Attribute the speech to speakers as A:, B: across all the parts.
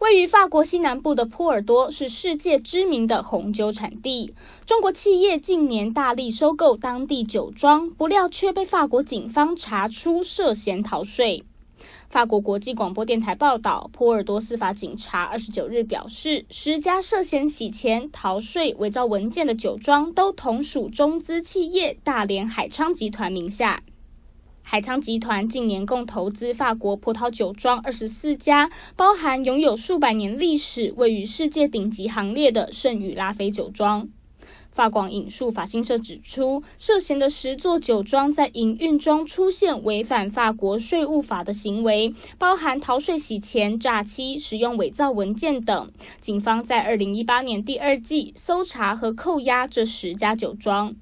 A: 位于法国西南部的波尔多是世界
B: 知名的红酒产地。中国企业近年大力收购当地酒庄，不料却被法国警方查出涉嫌逃税。法国国际广播电台报道，波尔多司法警察二十九日表示，十家涉嫌洗钱、逃税、伪造文件的酒庄都同属中资企业大连海昌集团名下。海昌集团近年共投资法国葡萄酒庄二十四家，包含拥有数百年历史、位于世界顶级行列的圣与拉菲酒庄。法广引述法新社指出，涉嫌的十座酒庄在营运中出现违反法国税务法的行为，包含逃税、洗钱、诈欺、使用伪造文件等。警方在二零一八年第二季搜查和扣押这十家酒庄。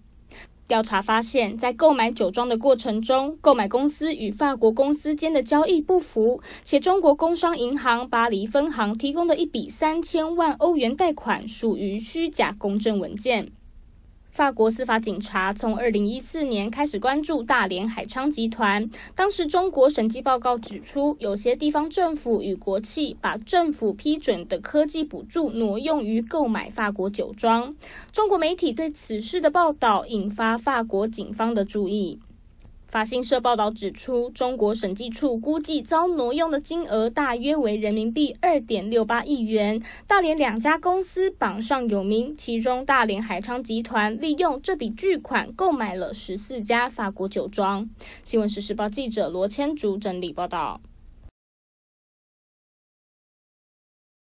B: 调查发现，在购买酒庄的过程中，购买公司与法国公司间的交易不符，且中国工商银行巴黎分行提供的一笔三千万欧元贷款属于虚假公证文件。法国司法警察从二零一四年开始关注大连海昌集团。当时，中国审计报告指出，有些地方政府与国企把政府批准的科技补助挪用于购买法国酒庄。中国媒体对此事的报道引发法国警方的注意。法新社报道指出，中国审计处估计遭挪用的金额大约为人民币二点六八亿元。大连两家公司榜上有名，其中大连海昌集团利用这笔巨款购买了十四家法国酒庄。新闻时事报记者罗千竹整理报道。